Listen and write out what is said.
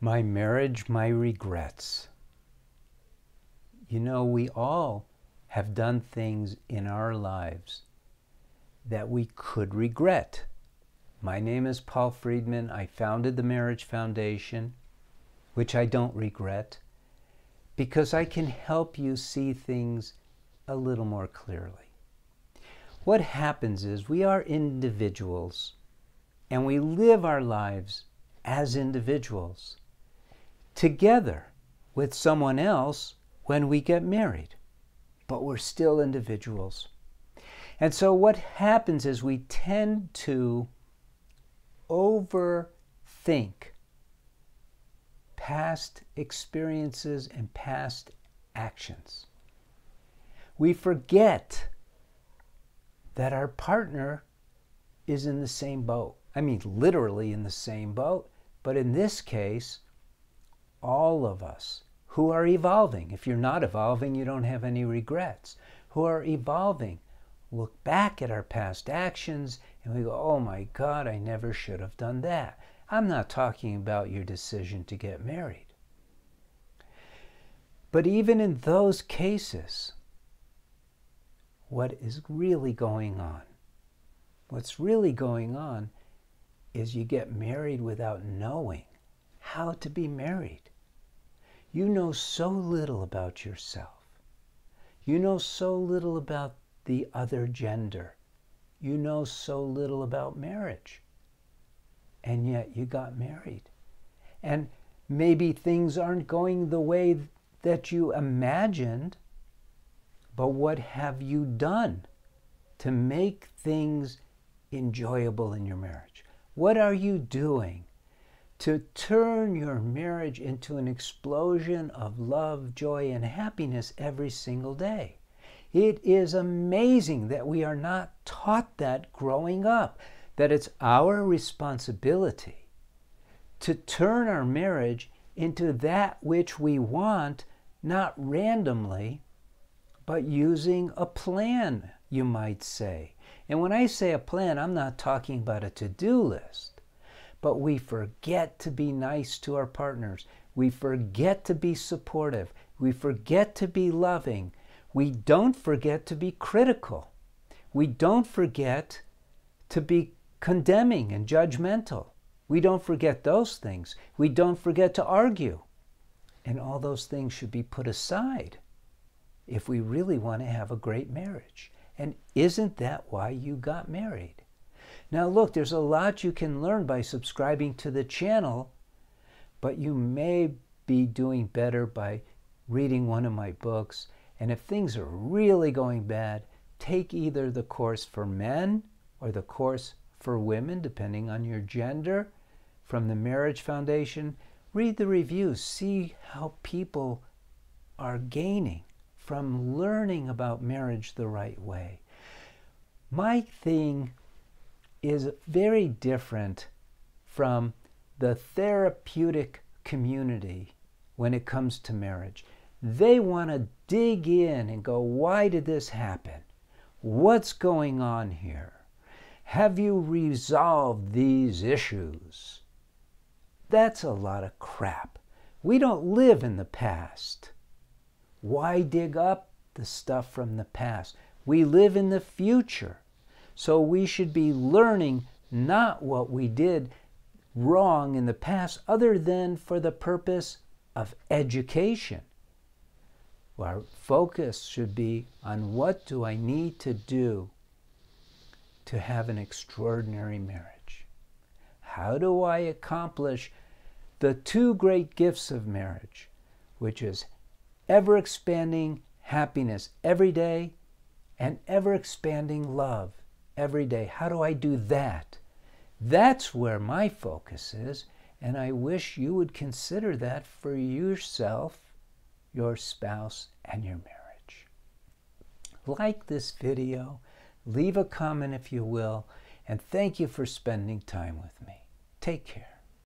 My marriage, my regrets. You know, we all have done things in our lives that we could regret. My name is Paul Friedman. I founded the Marriage Foundation, which I don't regret, because I can help you see things a little more clearly. What happens is we are individuals and we live our lives as individuals together with someone else when we get married, but we're still individuals. And so what happens is we tend to overthink past experiences and past actions. We forget that our partner is in the same boat. I mean, literally in the same boat, but in this case, all of us who are evolving. If you're not evolving, you don't have any regrets. Who are evolving look back at our past actions and we go, oh my God, I never should have done that. I'm not talking about your decision to get married. But even in those cases, what is really going on? What's really going on is you get married without knowing how to be married. You know so little about yourself. You know so little about the other gender. You know so little about marriage. And yet you got married. And maybe things aren't going the way that you imagined, but what have you done to make things enjoyable in your marriage? What are you doing to turn your marriage into an explosion of love, joy, and happiness every single day. It is amazing that we are not taught that growing up, that it's our responsibility to turn our marriage into that which we want, not randomly, but using a plan, you might say. And when I say a plan, I'm not talking about a to do list but we forget to be nice to our partners. We forget to be supportive. We forget to be loving. We don't forget to be critical. We don't forget to be condemning and judgmental. We don't forget those things. We don't forget to argue. And all those things should be put aside if we really want to have a great marriage. And isn't that why you got married? Now, look, there's a lot you can learn by subscribing to the channel, but you may be doing better by reading one of my books. And if things are really going bad, take either the course for men or the course for women, depending on your gender, from the Marriage Foundation. Read the reviews, see how people are gaining from learning about marriage the right way. My thing is very different from the therapeutic community when it comes to marriage. They want to dig in and go, why did this happen? What's going on here? Have you resolved these issues? That's a lot of crap. We don't live in the past. Why dig up the stuff from the past? We live in the future. So we should be learning not what we did wrong in the past, other than for the purpose of education. Our focus should be on what do I need to do to have an extraordinary marriage? How do I accomplish the two great gifts of marriage, which is ever expanding happiness every day and ever expanding love? every day. How do I do that? That's where my focus is, and I wish you would consider that for yourself, your spouse, and your marriage. Like this video, leave a comment if you will, and thank you for spending time with me. Take care.